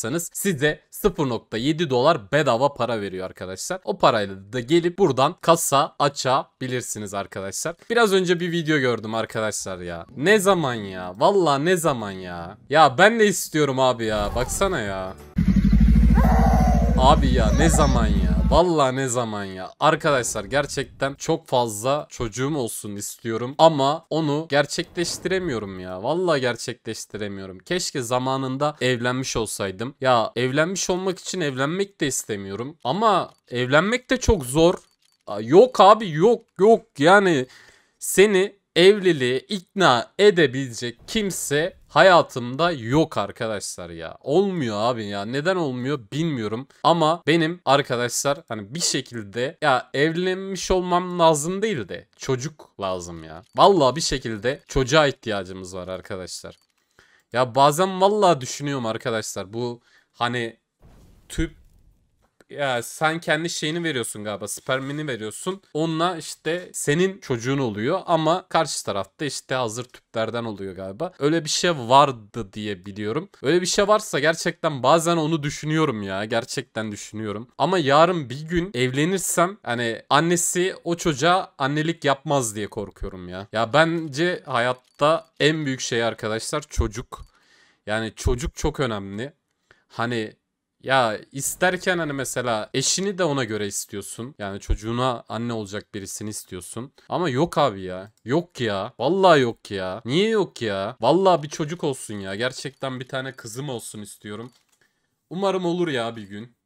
yaparsanız size 0.7 dolar bedava para veriyor arkadaşlar. O parayla da gelip buradan kasa açabilirsiniz arkadaşlar. Biraz önce bir video gördüm arkadaşlar ya. Ne zaman ya? Valla ne zaman ya? Ya ben de istiyorum abi ya. Baksana ya. Abi ya ne zaman ya? Valla ne zaman ya. Arkadaşlar gerçekten çok fazla çocuğum olsun istiyorum ama onu gerçekleştiremiyorum ya. Valla gerçekleştiremiyorum. Keşke zamanında evlenmiş olsaydım. Ya evlenmiş olmak için evlenmek de istemiyorum ama evlenmek de çok zor. Yok abi yok yok yani seni evliliği ikna edebilecek kimse hayatımda yok arkadaşlar ya. Olmuyor abi ya. Neden olmuyor bilmiyorum. Ama benim arkadaşlar hani bir şekilde ya evlenmiş olmam lazım değil de çocuk lazım ya. Vallahi bir şekilde çocuğa ihtiyacımız var arkadaşlar. Ya bazen vallahi düşünüyorum arkadaşlar bu hani tüp ya sen kendi şeyini veriyorsun galiba spermini veriyorsun. Onunla işte senin çocuğun oluyor ama karşı tarafta işte hazır tüplerden oluyor galiba. Öyle bir şey vardı diye biliyorum. Öyle bir şey varsa gerçekten bazen onu düşünüyorum ya. Gerçekten düşünüyorum. Ama yarın bir gün evlenirsem hani annesi o çocuğa annelik yapmaz diye korkuyorum ya. Ya bence hayatta en büyük şey arkadaşlar çocuk. Yani çocuk çok önemli. Hani ya isterken hani mesela eşini de ona göre istiyorsun. Yani çocuğuna anne olacak birisini istiyorsun. Ama yok abi ya. Yok ya. Vallahi yok ya. Niye yok ya? Vallahi bir çocuk olsun ya. Gerçekten bir tane kızım olsun istiyorum. Umarım olur ya bir gün.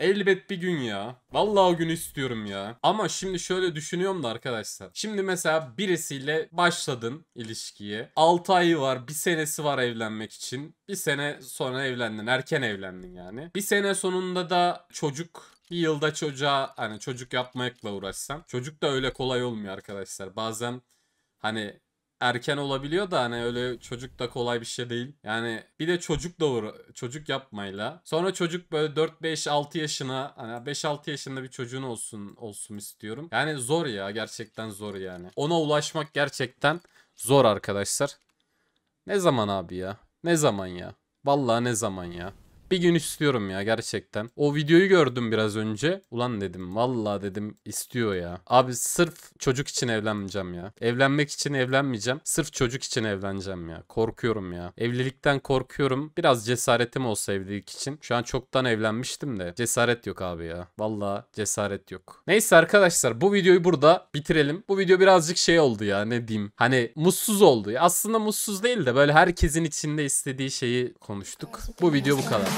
Elbet bir gün ya. Vallahi o günü istiyorum ya. Ama şimdi şöyle düşünüyorum da arkadaşlar. Şimdi mesela birisiyle başladın ilişkiye. 6 ayı var, bir senesi var evlenmek için. Bir sene sonra evlendin, erken evlendin yani. Bir sene sonunda da çocuk bir yılda çocuğa hani çocuk yapmakla uğraşsam, Çocuk da öyle kolay olmuyor arkadaşlar. Bazen hani erken olabiliyor da hani öyle çocuk da kolay bir şey değil. Yani bir de çocuk doğur çocuk yapmayla. Sonra çocuk böyle 4 5 6 yaşına hani 5 6 yaşında bir çocuğun olsun olsun istiyorum. Yani zor ya gerçekten zor yani. Ona ulaşmak gerçekten zor arkadaşlar. Ne zaman abi ya? Ne zaman ya? Vallahi ne zaman ya? Bir gün istiyorum ya gerçekten. O videoyu gördüm biraz önce. Ulan dedim valla dedim istiyor ya. Abi sırf çocuk için evlenmeyeceğim ya. Evlenmek için evlenmeyeceğim. Sırf çocuk için evleneceğim ya. Korkuyorum ya. Evlilikten korkuyorum. Biraz cesaretim olsa evlilik için. Şu an çoktan evlenmiştim de. Cesaret yok abi ya. Valla cesaret yok. Neyse arkadaşlar bu videoyu burada bitirelim. Bu video birazcık şey oldu ya ne diyeyim. Hani mutsuz oldu. ya. Aslında mutsuz değil de böyle herkesin içinde istediği şeyi konuştuk. Bu video bu kadar.